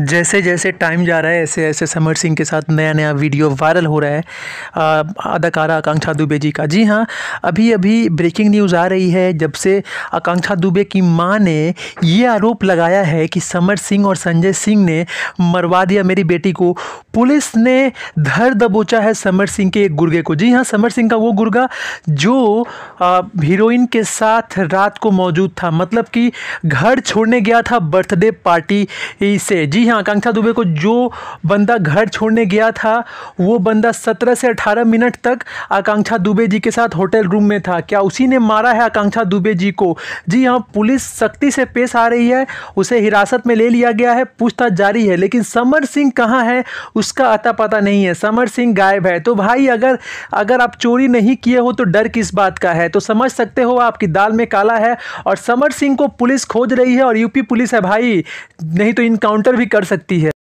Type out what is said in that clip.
जैसे जैसे टाइम जा रहा है ऐसे ऐसे समर सिंह के साथ नया नया वीडियो वायरल हो रहा है अदाकारा आकांक्षा दुबे जी का जी हाँ अभी अभी ब्रेकिंग न्यूज़ आ रही है जब से आकांक्षा दुबे की माँ ने ये आरोप लगाया है कि समर सिंह और संजय सिंह ने मरवा दिया मेरी बेटी को पुलिस ने धर दबोचा है समर सिंह के एक गुर्गे को जी हाँ समर सिंह का वो गुर्गा जो हीरोइन के साथ रात को मौजूद था मतलब कि घर छोड़ने गया था बर्थडे पार्टी से जी हाँ आकांक्षा दुबे को जो बंदा घर छोड़ने गया था वो बंदा सत्रह से अठारह मिनट तक आकांक्षा दुबे जी के साथ होटल रूम में था क्या उसी ने मारा है आकांक्षा दुबे जी को जी हाँ पुलिस सख्ती से पेश आ रही है उसे हिरासत में ले लिया गया है पूछताछ जारी है लेकिन समर सिंह कहाँ है उस उसका अता पता नहीं है समर सिंह गायब है तो भाई अगर अगर आप चोरी नहीं किए हो तो डर किस बात का है तो समझ सकते हो आपकी दाल में काला है और समर सिंह को पुलिस खोज रही है और यूपी पुलिस है भाई नहीं तो इनकाउंटर भी कर सकती है